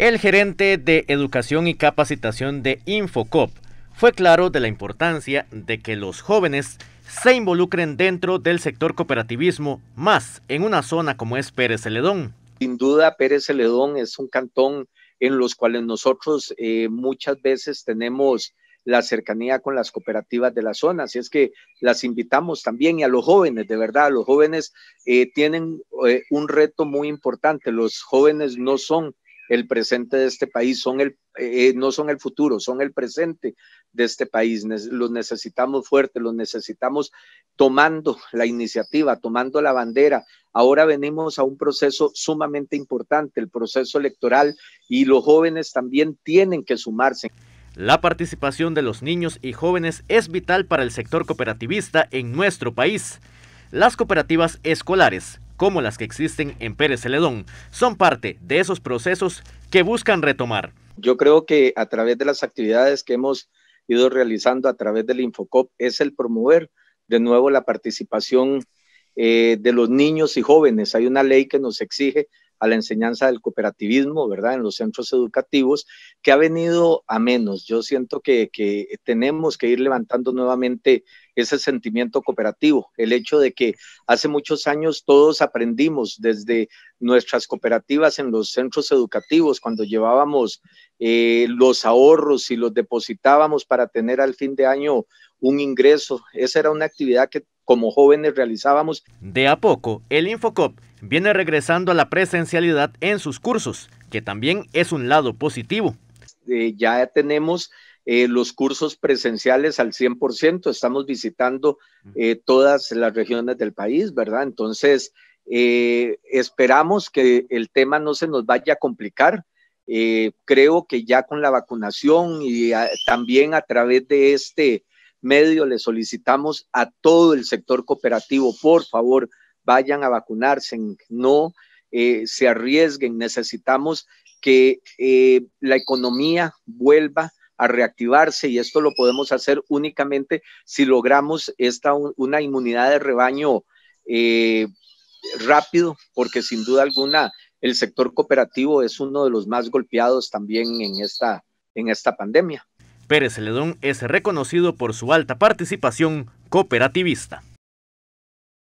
El gerente de Educación y Capacitación de Infocop fue claro de la importancia de que los jóvenes se involucren dentro del sector cooperativismo, más en una zona como es Pérez Celedón. Sin duda, Pérez Celedón es un cantón en los cuales nosotros eh, muchas veces tenemos la cercanía con las cooperativas de la zona. Así es que las invitamos también y a los jóvenes, de verdad, los jóvenes eh, tienen eh, un reto muy importante. Los jóvenes no son el presente de este país, son el, eh, eh, no son el futuro, son el presente de este país. Los necesitamos fuertes, los necesitamos tomando la iniciativa, tomando la bandera. Ahora venimos a un proceso sumamente importante, el proceso electoral, y los jóvenes también tienen que sumarse. La participación de los niños y jóvenes es vital para el sector cooperativista en nuestro país. Las cooperativas escolares como las que existen en Pérez Celedón, son parte de esos procesos que buscan retomar. Yo creo que a través de las actividades que hemos ido realizando a través del Infocop es el promover de nuevo la participación eh, de los niños y jóvenes. Hay una ley que nos exige a la enseñanza del cooperativismo, ¿verdad? En los centros educativos, que ha venido a menos. Yo siento que, tenemos que ir levantando nuevamente ese sentimiento cooperativo, el hecho de que hace muchos años todos aprendimos desde nuestras cooperativas en los centros educativos, cuando llevábamos eh, los ahorros y los depositábamos para tener al fin de año un ingreso. Esa era una actividad que como jóvenes realizábamos. De a poco, el Infocop viene regresando a la presencialidad en sus cursos, que también es un lado positivo. Eh, ya tenemos eh, los cursos presenciales al 100%, estamos visitando eh, todas las regiones del país, ¿verdad? Entonces, esperamos que el tema no se nos vaya a complicar. creo que ya con la vacunación y ah, también a través de este medio le solicitamos a todo el sector cooperativo, por favor, vayan a vacunarse, no eh, se arriesguen, necesitamos que eh, la economía vuelva a reactivarse y esto lo podemos hacer únicamente si logramos esta una inmunidad de rebaño eh, rápido, porque sin duda alguna el sector cooperativo es uno de los más golpeados también en esta, en esta pandemia. Pérez Celedón es reconocido por su alta participación cooperativista.